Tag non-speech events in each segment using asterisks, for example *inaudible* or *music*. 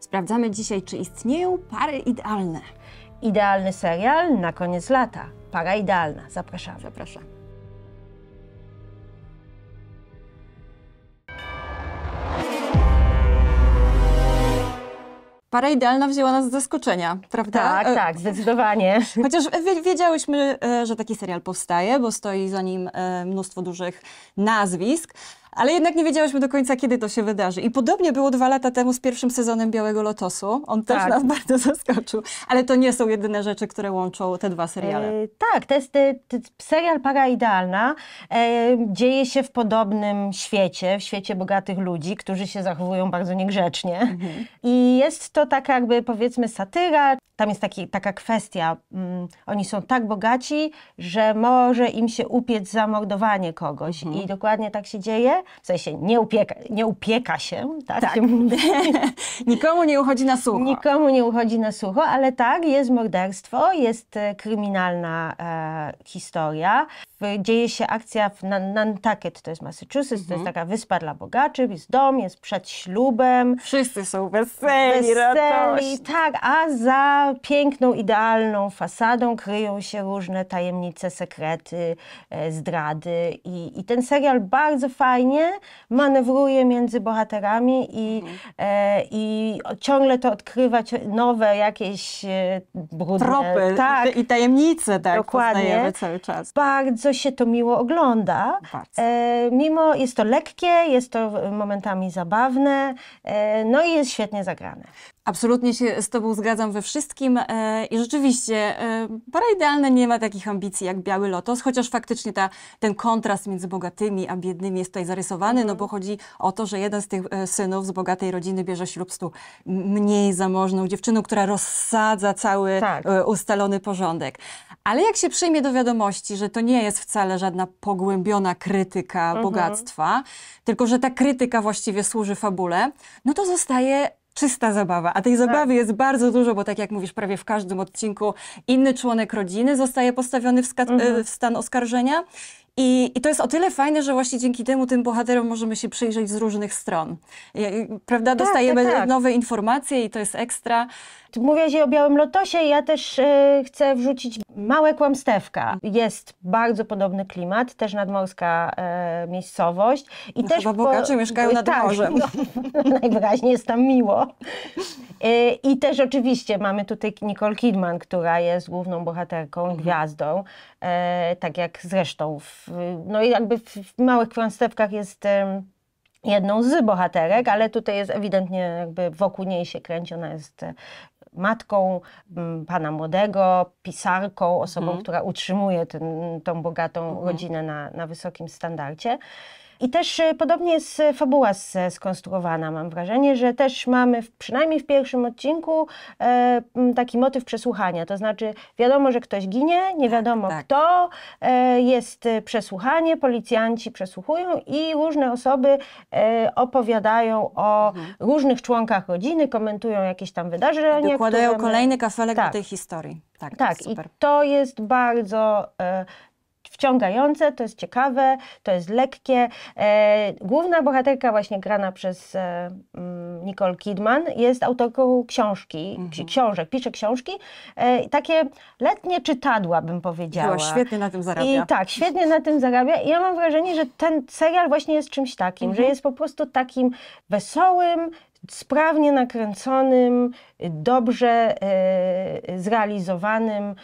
Sprawdzamy dzisiaj, czy istnieją pary idealne. Idealny serial na koniec lata. Para idealna. Zapraszamy. Zapraszam. Para idealna wzięła nas z zaskoczenia, prawda? Tak, e, tak, zdecydowanie. *laughs* Chociaż e, wiedziałyśmy, e, że taki serial powstaje, bo stoi za nim mnóstwo dużych nazwisk, ale jednak nie wiedziałyśmy do końca, kiedy to się wydarzy. I podobnie było dwa lata temu z pierwszym sezonem Białego Lotosu. On tak. też nas *laughs* bardzo zaskoczył. Ale to nie są jedyne rzeczy, które łączą te dwa seriale. E, tak, to jest y, y, serial Para Idealna. E, yy, dzieje się w podobnym świecie, w świecie bogatych ludzi, którzy się zachowują bardzo niegrzecznie. Mhm. I jest to taka jakby powiedzmy satyra. Tam jest taki, taka kwestia, mm, oni są tak bogaci, że może im się upiec zamordowanie kogoś. Mhm. I dokładnie tak się dzieje w sensie nie upieka, nie upieka się, tak? tak. Się *laughs* Nikomu nie uchodzi na sucho. Nikomu nie uchodzi na sucho, ale tak, jest morderstwo, jest e, kryminalna e, historia. Dzieje się akcja w Nantucket, to jest Massachusetts, mhm. to jest mhm. taka wyspa dla bogaczy, jest dom, jest przed ślubem. Wszyscy są weseli, weseli Tak, a za piękną, idealną fasadą kryją się różne tajemnice, sekrety, e, zdrady i, i ten serial bardzo fajnie fajnie manewruje między bohaterami i, mhm. E, i ciągle to odkrywać nowe jakieś e, brudne... Tropy tak, i tajemnice, tak, dokładnie. cały czas. Bardzo się to miło ogląda. E, mimo, jest to lekkie, jest to momentami zabawne, e, no i jest świetnie zagrane. Absolutnie się z Tobą zgadzam we wszystkim e, i rzeczywiście e, para idealna nie ma takich ambicji jak Biały Lotos, chociaż faktycznie ta, ten kontrast między bogatymi a biednymi jest tutaj zarysowany, no bo mhm. chodzi o to, że jeden z tych e, synów z bogatej rodziny bierze ślub z mniej zamożną dziewczyną, która rozsadza cały tak. ustalony porządek. Ale jak się przyjmie do wiadomości, że to nie jest wcale żadna pogłębiona krytyka mhm. bogactwa, tylko że ta krytyka właściwie służy fabule, no to zostaje czysta zabawa. A tej tak. zabawy tak. jest bardzo dużo, bo tak jak mówisz, prawie w każdym odcinku inny członek rodziny zostaje postawiony w, mhm. w stan oskarżenia i, I, to jest o tyle fajne, że właśnie dzięki temu tym bohaterom możemy się przyjrzeć z różnych stron. Prawda? Tak, Dostajemy tak, tak. nowe informacje i to jest ekstra. Mówiłaś o Białym Lotosie, ja też y, chcę wrzucić małe kłamstewka. Jest bardzo podobny klimat, też nadmorska y, miejscowość. I no też chyba bogacze po, mieszkają nad tak, morzem. No, *laughs* najwyraźniej jest tam miło. Y, I też oczywiście mamy tutaj Nicole Kidman, która jest główną bohaterką, mhm. gwiazdą, tak jak zresztą w no i jakby w małych kłamstewkach jest jedną z bohaterek, ale tutaj jest ewidentnie jakby wokół niej się kręci, ona jest e, matką pana młodego, pisarką, osobą, mm. która utrzymuje tę bogatą mm. rodzinę na, na wysokim standardzie. I też e, podobnie jest fabuła e, skonstruowana, mam wrażenie, że też mamy, w, przynajmniej w pierwszym odcinku, e, taki motyw przesłuchania. To znaczy, wiadomo, że ktoś ginie, nie tak, wiadomo tak, kto, e, jest e, przesłuchanie, policjanci przesłuchują i różne osoby e, opowiadają o mhm. różnych członkach rodziny, komentują jakieś tam wydarzenia. Dokładają które... kolejny kafelek tak. do tej historii. Tak, tak i to jest bardzo wciągające, to jest ciekawe, to jest lekkie. E, główna bohaterka właśnie grana przez e, mm, Nicole Kidman jest autorką książki, mhm. książek, pisze książki, e, takie letnie czytadła bym powiedziała. Była świetnie na tym zarabia. I tak, świetnie na tym zarabia i ja mam wrażenie, że ten serial właśnie jest czymś takim, mhm. że jest po prostu takim wesołym, sprawnie nakręconym, dobrze zrealizowanym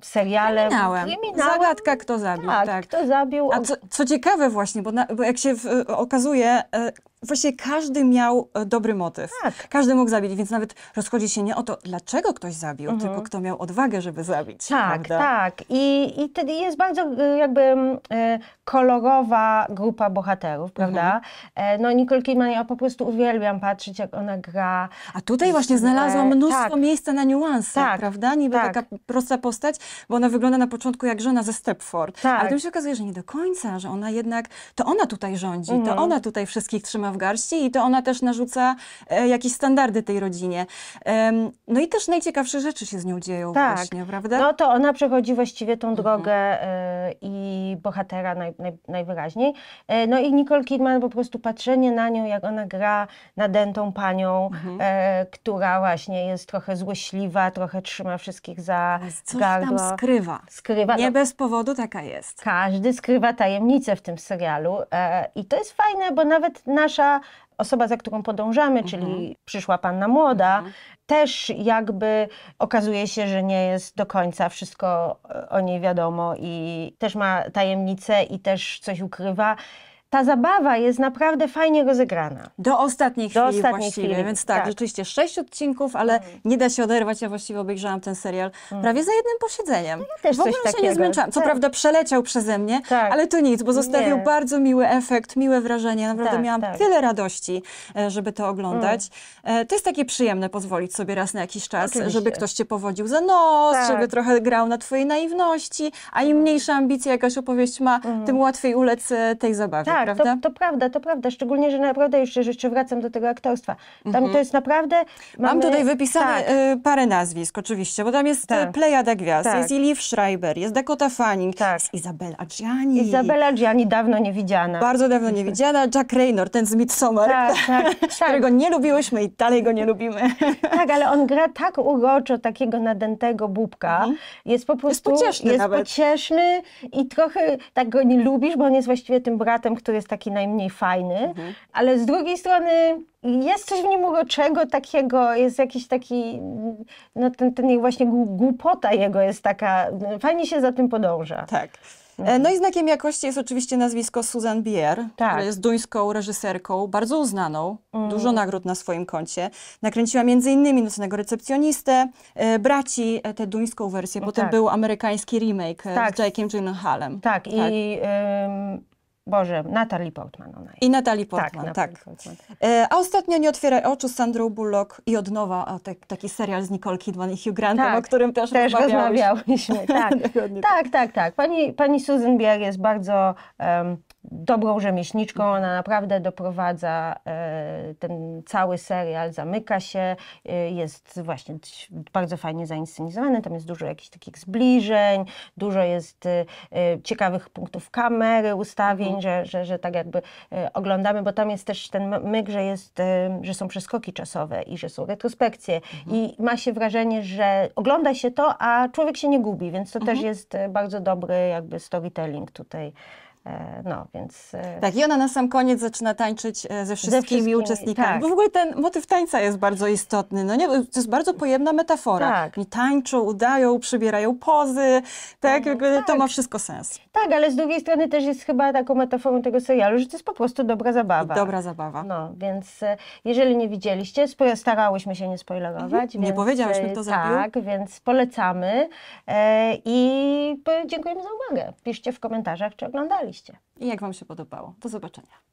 seriale. Kryminałem. Kryminałem. Zagadka, kto zabił. Tak, tak. kto zabił. A co, co ciekawe właśnie, bo, na, bo jak się w, y, okazuje, y, właściwie każdy miał e, dobry motyw. Tak. Każdy mógł zabić, więc nawet rozchodzi się nie o to, dlaczego ktoś zabił, mhm. tylko kto miał odwagę, żeby zabić. Tak, prawda? tak. I, I wtedy jest bardzo e, jakby e, kolorowa grupa bohaterów, mhm. prawda? Mhm. No Nicole Kidman, ja po prostu uwielbiam patrzeć, jak ona gra. A tutaj właśnie znalazłam tak. mnóstwo tak. miejsca na niuanse, tak. prawda? Niby tak. taka prosta postać, bo ona wygląda na początku jak żona ze Stepford. Tak. Ale potem się okazuje, że nie do końca, że ona jednak, to ona tutaj rządzi, mhm. to ona tutaj wszystkich trzyma w garści i to ona też narzuca e, jakieś standardy tej rodzinie. No i też najciekawsze rzeczy się z nią dzieją tak. właśnie, prawda? No to ona przechodzi właściwie tą mhm. drogę e, i bohatera naj, naj, najwyraźniej. E, no i Nicole Kidman po prostu patrzenie na nią, jak ona gra nadętą panią, mhm. która właśnie jest trochę złośliwa, trochę trzyma wszystkich za Coś gardło. tam skrywa. Skrywa. No. Nie no, bez powodu taka jest. Każdy skrywa tajemnicę w tym serialu i to jest fajne, bo nawet nasz starsza osoba, za którą podążamy, czyli mhm. przyszła panna młoda, mhm. też jakby okazuje się, że nie jest do końca wszystko e, o niej wiadomo i też ma tajemnice i też coś ukrywa ta zabawa jest naprawdę fajnie rozegrana. Do ostatniej chwili Do ostatniej właściwie, chwili. więc tak, tak, rzeczywiście sześć odcinków, ale mm. nie da się oderwać. Ja właściwie obejrzałam ten serial mm. prawie za jednym posiedzeniem. No ja też w ogóle się nie zmęczałam. Co tak. prawda przeleciał przeze mnie, tak. ale to nic, bo zostawił nie. bardzo miły efekt, miłe wrażenie. Naprawdę tak, miałam tak. tyle radości, e, żeby to oglądać. Mm. E, to jest takie przyjemne pozwolić sobie raz na jakiś czas, Oczywiście. żeby ktoś cię powodził za nos, tak. żeby trochę grał na twojej naiwności, a im mm. mniejsza ambicja jakaś opowieść ma, tym mm. łatwiej ulec e, tej zabawie tak, prawda? To, to, prawda, to prawda. Szczególnie, że naprawdę już jeszcze wracam do tego aktorstwa. Tam mhm. to jest naprawdę... Mamy... Mam tutaj wypisane tak. Y, parę nazwisk oczywiście, bo tam jest y, tak. plejada gwiazd. Tak. Jest Elif Schreiber, jest Dakota Fanning, tak. jest Izabela Gianni. Izabela Gianni dawno nie widziana. Bardzo dawno nie widziana. Jack Raynor, ten z Midsommar, tak, tak, *laughs* tak, którego nie lubiłyśmy i dalej go nie lubimy. *laughs* Tak, ale on gra tak uroczo takiego nadętego bubka. Mhm. Jest po prostu... Jest pocieszny Jest nawet. pocieszny i trochę tak go nie lubisz, bo on jest właściwie tym bratem, który który jest taki najmniej fajny, mhm. ale z drugiej strony jest coś w nim uroczego takiego, jest jakiś taki, no ten, ten właśnie głupota jego jest taka, fajnie się za tym podąża. Tak. E, mhm. No i znakiem jakości jest oczywiście nazwisko Susan Bier, tak. która jest duńską reżyserką, bardzo uznaną, mm. dużo nagród na swoim koncie. Nakręciła m.in. Nocnego Recepcjonistę, e, Braci, e, tę duńską wersję, no potem tak. był amerykański remake e, tak. z Jackiem Gyllenhaalem. Tak, tak. i... Y Boże, Natalie Portman ona jest. I Natalie Portman, tak. tak. Portman. Tak. E, a ostatnio Nie otwieraj oczu z Sandrą Bullock i od nowa te, tak, taki serial z Nicole Kidman i Hugh Grantem, tak, o którym też, też rozmawiałyśmy. rozmawiałyśmy. Tak. *laughs* tak. tak, tak, tak. Pani, pani Susan Bier jest bardzo um, dobrą rzemieślniczką, ona naprawdę doprowadza e, ten cały serial, zamyka się, e, jest właśnie bardzo fajnie zainscenizowany, tam jest dużo jakichś takich zbliżeń, dużo jest e, ciekawych punktów kamery, ustawień, mhm. że, że, że tak jakby oglądamy, bo tam jest też ten myk, że, jest, że są przeskoki czasowe i że są retrospekcje mhm. i ma się wrażenie, że ogląda się to, a człowiek się nie gubi, więc to też mhm. jest bardzo dobry jakby storytelling tutaj. E, no, więc... E, tak, i ona na sam koniec zaczyna tańczyć e, ze wszystkimi, ze wszystkimi uczestnikami. Tak. Bo w ogóle ten motyw tańca jest bardzo istotny. No nie, to jest bardzo pojemna metafora. Tak. tańczą, udają, przybierają pozy, tak, no, to tak. ma wszystko sens. Tak, ale z drugiej strony też jest chyba taką metaforą tego serialu, że to jest po prostu dobra zabawa. dobra zabawa. No, więc jeżeli nie widzieliście, starałyśmy się nie spoilerować. Mhm. nie powiedziałyśmy, to za Tak, więc polecamy i dziękujemy za uwagę. Piszcie w komentarzach, czy oglądali. I jak Wam się podobało. Do zobaczenia.